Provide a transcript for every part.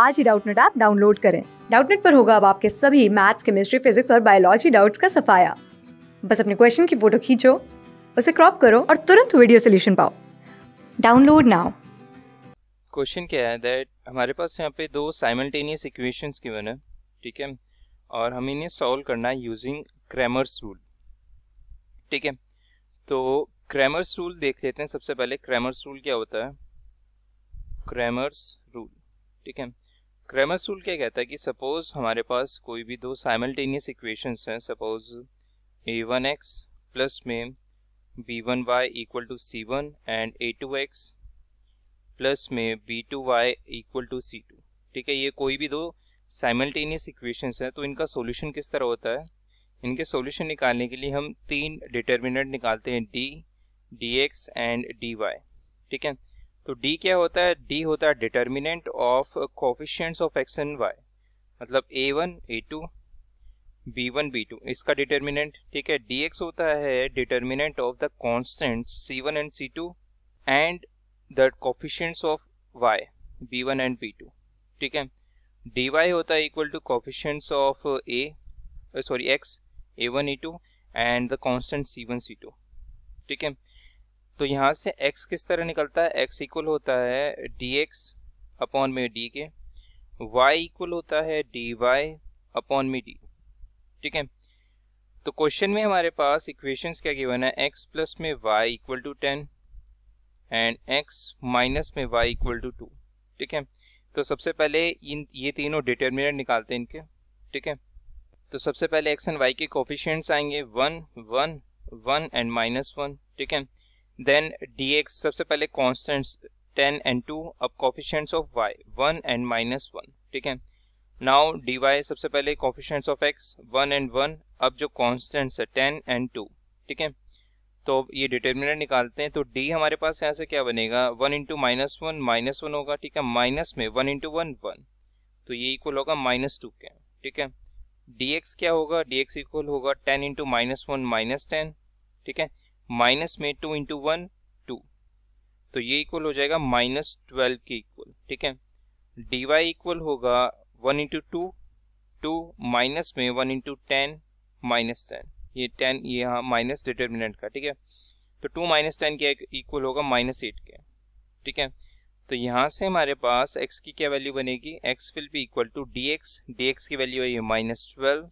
आज ही Doubtnut app download करें डाउटनेट पर होगा अब आपके सभी मैथ्स केमिस्ट्री फिजिक्स और बायोलॉजी डाउट्स का सफाया बस अपने क्वेश्चन की फोटो खींचो उसे क्रॉप करो और तुरंत वीडियो सोल्यूशन पाओ डाउनलोड नाउ क्वेश्चन क्या है दैट हमारे पास यहाँ पे दो साइमल्टेनियस इक्वेशंस गिवन है ठीक है और हमें इन्हें सॉल्व करना है यूजिंग क्रैमर्स रूल ठीक है तो क्रैमर्स रूल देख लेते हैं सबसे पहले क्रैमर्स रूल क्या होता है क्रैमर्स रूल ठीक है क्रेमस रूल क्या कहता है कि सपोज हमारे पास कोई भी दो साइमल्टेनियस इक्वेशंस हैं suppose A one X plus में B one Y equal to C one and A two X plus में B two Y equal to C two ठीक है ये कोई भी दो साइमल्टेनियस इक्वेशंस हैं तो इनका सोल्यूशन किस तरह होता है इनके सोल्यूशन निकालने के लिए हम तीन डिटर्मिनेंट निकालते हैं D D X and D Y ठीक है तो डी क्या होता है डी होता है determinant of coefficients of X and y मतलब A one A two B one B two इसका डिटर्मिनेंट ठीक है dx होता है determinant of the constant C one and C two and the coefficients of Y B one and B two ठीक है D Y होता है equal to coefficients of A sorry X A one A two and the constant C one C two ठीक है तो यहाँ से x किस तरह निकलता है x इक्वल होता है डी एक्स अपॉन में डी के वाई इक्वल होता है डी वाई अपॉन में डी ठीक है तो क्वेश्चन में हमारे पास इक्वेशंस क्या गिवन है x प्लस में y equal to ten and x minus में y इक्वल टू टू ठीक है तो सबसे पहले इन ये तीनों डिटर्मिनेंट निकालते हैं इनके ठीक है तो सबसे पहले x एंड y के कोफिशियंट्स आएंगे one one one and minus one ठीक है देन डी एक्स सबसे पहले कॉन्स्टेंट्स टेन एंड टू अब coefficients of Y one and minus one ठीक है नाउ डी वाई सबसे पहले coefficients of X one and one अब जो कॉन्स्टेंट्स है टेन एंड टू ठीक है तो अब ये डिटर्मिनेंट निकालते हैं तो डी हमारे पास यहाँ से क्या बनेगा one into minus one minus one होगा ठीक है माइनस में वन इंटू वन वन तो ये इक्वल होगा माइनस टू के ठीक है डी एक्स क्या होगा dx इक्वल होगा ten into minus one minus ten ठीक है माइनस में टू इंटू वन टू तो ये इक्वल हो जाएगा माइनस ट्वेल्व के इक्वल ठीक है डी वाई इक्वल होगा one into two two minus में one into ten minus ten ये टेन ये हाँ माइनस डिटर्मिनेंट का ठीक है तो टू माइनस टेन के इक्वल होगा माइनस एट के ठीक है तो यहाँ से हमारे पास x की क्या वैल्यू बनेगी x will be equal to D X D X की वैल्यू है ये माइनस ट्वेल्व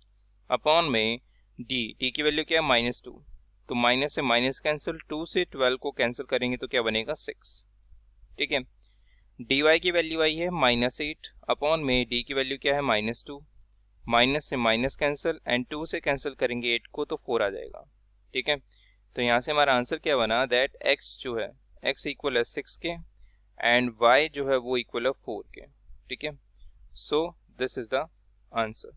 अपॉन में d d की वैल्यू क्या है माइनस टू तो माइनस से माइनस कैंसिल टू से ट्वेल्व को कैंसिल करेंगे तो क्या बनेगा सिक्स ठीक है डी वाई की वैल्यू आई है माइनस एट अपॉन में डी की वैल्यू क्या है माइनस टू माइनस से माइनस कैंसिल एंड टू से कैंसिल करेंगे एट को तो फोर आ जाएगा ठीक है तो यहाँ से हमारा आंसर क्या बना दैट एक्स जो है एक्स इक्वल है सिक्स के एंड वाई जो है वो इक्वल है फोर के ठीक है so this is the answer